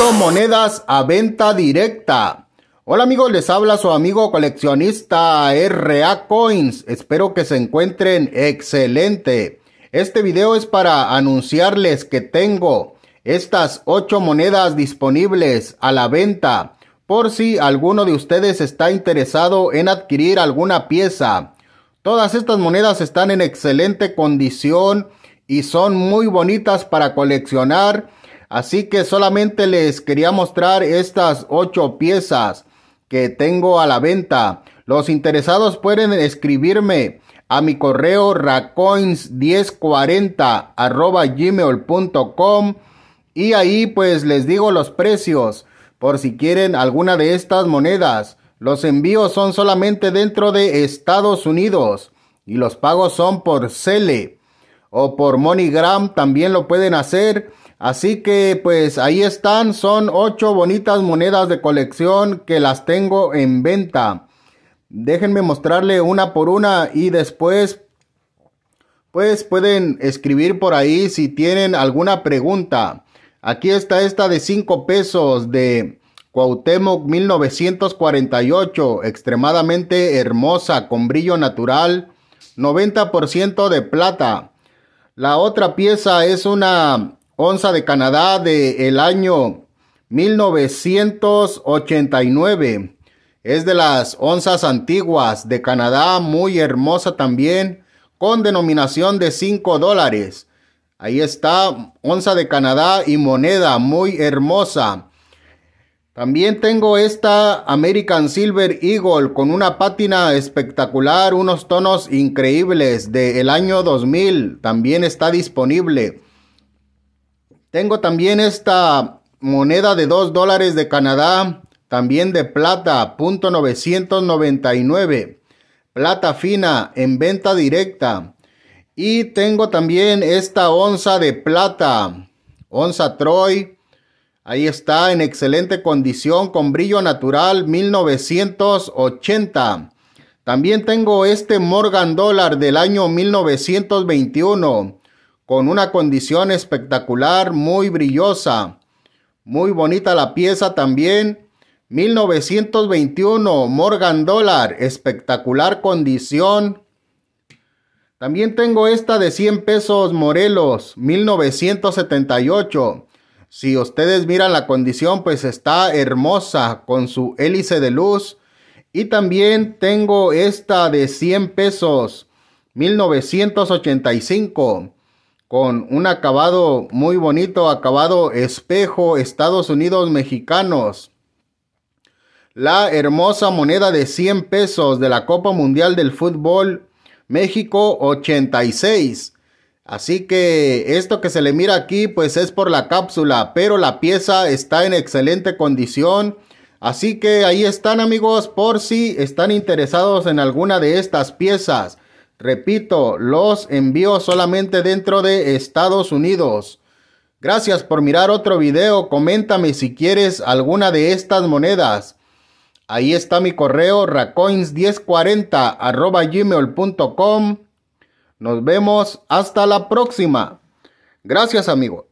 8 monedas a venta directa. Hola amigos, les habla su amigo coleccionista RA Coins. Espero que se encuentren excelente. Este video es para anunciarles que tengo estas 8 monedas disponibles a la venta por si alguno de ustedes está interesado en adquirir alguna pieza. Todas estas monedas están en excelente condición y son muy bonitas para coleccionar Así que solamente les quería mostrar estas ocho piezas que tengo a la venta. Los interesados pueden escribirme a mi correo racoins1040 y ahí pues les digo los precios por si quieren alguna de estas monedas. Los envíos son solamente dentro de Estados Unidos y los pagos son por Cele o por MoneyGram también lo pueden hacer. Así que pues ahí están, son ocho bonitas monedas de colección que las tengo en venta. Déjenme mostrarle una por una y después pues pueden escribir por ahí si tienen alguna pregunta. Aquí está esta de 5 pesos de Cuauhtémoc 1948, extremadamente hermosa con brillo natural, 90% de plata. La otra pieza es una onza de Canadá del el año 1989. Es de las onzas antiguas de Canadá, muy hermosa también, con denominación de 5 dólares. Ahí está, onza de Canadá y moneda muy hermosa. También tengo esta American Silver Eagle con una pátina espectacular, unos tonos increíbles del año 2000. También está disponible. Tengo también esta moneda de 2 dólares de Canadá, también de plata, punto 999. Plata fina en venta directa. Y tengo también esta onza de plata, onza Troy Ahí está en excelente condición con brillo natural 1980. También tengo este Morgan Dollar del año 1921 con una condición espectacular, muy brillosa. Muy bonita la pieza también. 1921 Morgan Dollar, espectacular condición. También tengo esta de 100 pesos Morelos, 1978. Si ustedes miran la condición, pues está hermosa con su hélice de luz. Y también tengo esta de 100 pesos, 1985, con un acabado muy bonito, acabado espejo, Estados Unidos mexicanos. La hermosa moneda de 100 pesos de la Copa Mundial del Fútbol México 86 Así que esto que se le mira aquí pues es por la cápsula, pero la pieza está en excelente condición. Así que ahí están amigos por si están interesados en alguna de estas piezas. Repito, los envío solamente dentro de Estados Unidos. Gracias por mirar otro video, coméntame si quieres alguna de estas monedas. Ahí está mi correo racoins1040 nos vemos hasta la próxima. Gracias, amigo.